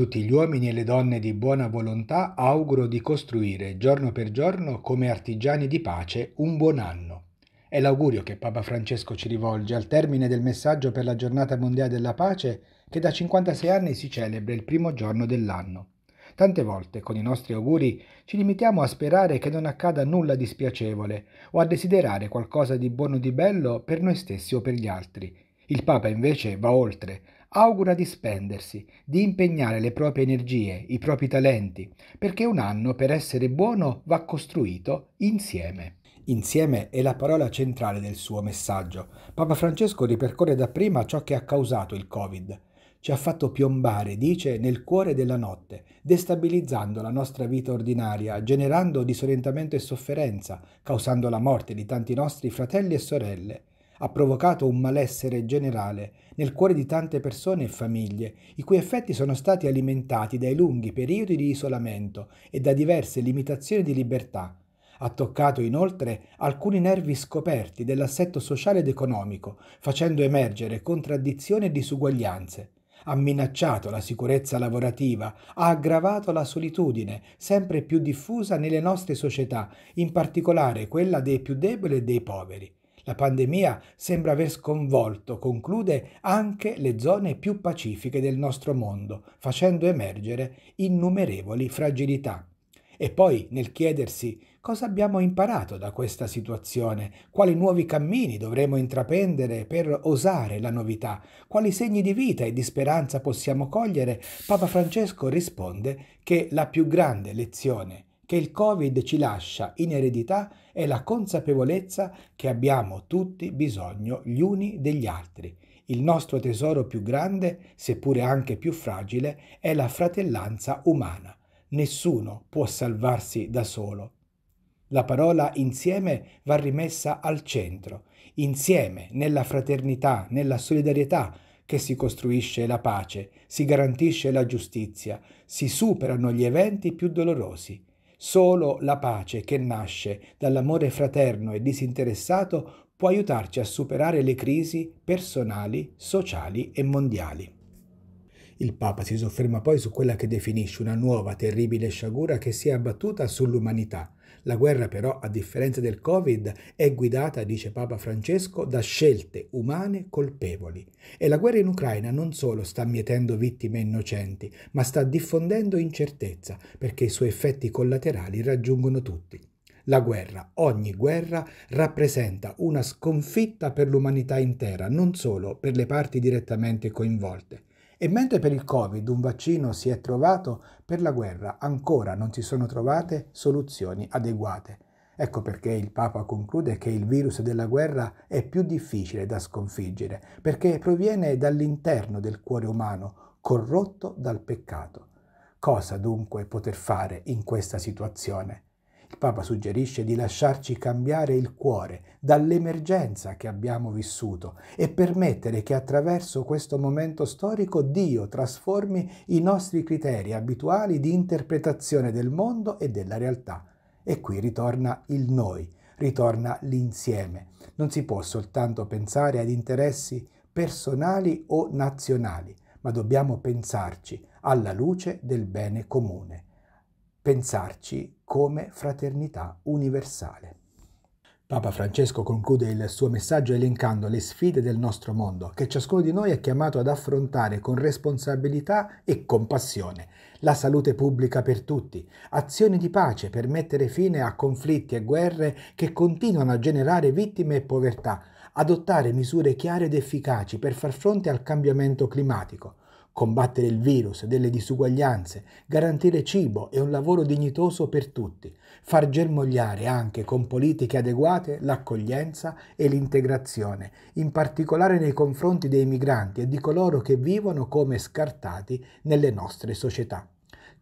tutti gli uomini e le donne di buona volontà auguro di costruire giorno per giorno come artigiani di pace un buon anno. È l'augurio che Papa Francesco ci rivolge al termine del messaggio per la giornata mondiale della pace che da 56 anni si celebra il primo giorno dell'anno. Tante volte con i nostri auguri ci limitiamo a sperare che non accada nulla di spiacevole o a desiderare qualcosa di buono o di bello per noi stessi o per gli altri. Il Papa invece va oltre, augura di spendersi, di impegnare le proprie energie, i propri talenti, perché un anno per essere buono va costruito insieme. Insieme è la parola centrale del suo messaggio. Papa Francesco ripercorre dapprima ciò che ha causato il Covid. Ci ha fatto piombare, dice, nel cuore della notte, destabilizzando la nostra vita ordinaria, generando disorientamento e sofferenza, causando la morte di tanti nostri fratelli e sorelle ha provocato un malessere generale nel cuore di tante persone e famiglie, i cui effetti sono stati alimentati dai lunghi periodi di isolamento e da diverse limitazioni di libertà. Ha toccato inoltre alcuni nervi scoperti dell'assetto sociale ed economico, facendo emergere contraddizioni e disuguaglianze. Ha minacciato la sicurezza lavorativa, ha aggravato la solitudine, sempre più diffusa nelle nostre società, in particolare quella dei più deboli e dei poveri la pandemia sembra aver sconvolto, conclude, anche le zone più pacifiche del nostro mondo, facendo emergere innumerevoli fragilità. E poi nel chiedersi cosa abbiamo imparato da questa situazione, quali nuovi cammini dovremo intraprendere per osare la novità, quali segni di vita e di speranza possiamo cogliere, Papa Francesco risponde che la più grande lezione che il Covid ci lascia in eredità è la consapevolezza che abbiamo tutti bisogno gli uni degli altri. Il nostro tesoro più grande, seppure anche più fragile, è la fratellanza umana. Nessuno può salvarsi da solo. La parola insieme va rimessa al centro, insieme, nella fraternità, nella solidarietà, che si costruisce la pace, si garantisce la giustizia, si superano gli eventi più dolorosi. Solo la pace che nasce dall'amore fraterno e disinteressato può aiutarci a superare le crisi personali, sociali e mondiali. Il Papa si sofferma poi su quella che definisce una nuova terribile sciagura che si è abbattuta sull'umanità. La guerra però, a differenza del Covid, è guidata, dice Papa Francesco, da scelte umane colpevoli. E la guerra in Ucraina non solo sta mietendo vittime innocenti, ma sta diffondendo incertezza, perché i suoi effetti collaterali raggiungono tutti. La guerra, ogni guerra, rappresenta una sconfitta per l'umanità intera, non solo per le parti direttamente coinvolte. E mentre per il Covid un vaccino si è trovato, per la guerra ancora non si sono trovate soluzioni adeguate. Ecco perché il Papa conclude che il virus della guerra è più difficile da sconfiggere, perché proviene dall'interno del cuore umano, corrotto dal peccato. Cosa dunque poter fare in questa situazione? Il Papa suggerisce di lasciarci cambiare il cuore dall'emergenza che abbiamo vissuto e permettere che attraverso questo momento storico Dio trasformi i nostri criteri abituali di interpretazione del mondo e della realtà. E qui ritorna il noi, ritorna l'insieme. Non si può soltanto pensare ad interessi personali o nazionali, ma dobbiamo pensarci alla luce del bene comune pensarci come fraternità universale. Papa Francesco conclude il suo messaggio elencando le sfide del nostro mondo che ciascuno di noi è chiamato ad affrontare con responsabilità e compassione. La salute pubblica per tutti, azioni di pace per mettere fine a conflitti e guerre che continuano a generare vittime e povertà, adottare misure chiare ed efficaci per far fronte al cambiamento climatico, combattere il virus, delle disuguaglianze, garantire cibo e un lavoro dignitoso per tutti, far germogliare anche con politiche adeguate l'accoglienza e l'integrazione, in particolare nei confronti dei migranti e di coloro che vivono come scartati nelle nostre società.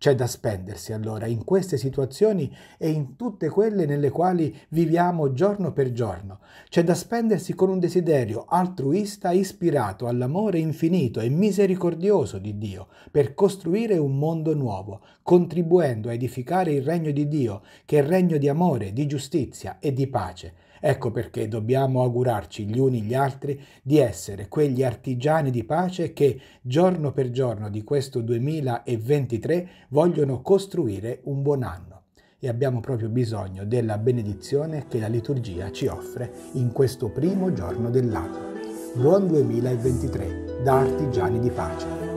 C'è da spendersi allora in queste situazioni e in tutte quelle nelle quali viviamo giorno per giorno. C'è da spendersi con un desiderio altruista ispirato all'amore infinito e misericordioso di Dio per costruire un mondo nuovo, contribuendo a edificare il regno di Dio, che è il regno di amore, di giustizia e di pace Ecco perché dobbiamo augurarci gli uni gli altri di essere quegli artigiani di pace che giorno per giorno di questo 2023 vogliono costruire un buon anno e abbiamo proprio bisogno della benedizione che la liturgia ci offre in questo primo giorno dell'anno. Buon 2023 da artigiani di pace.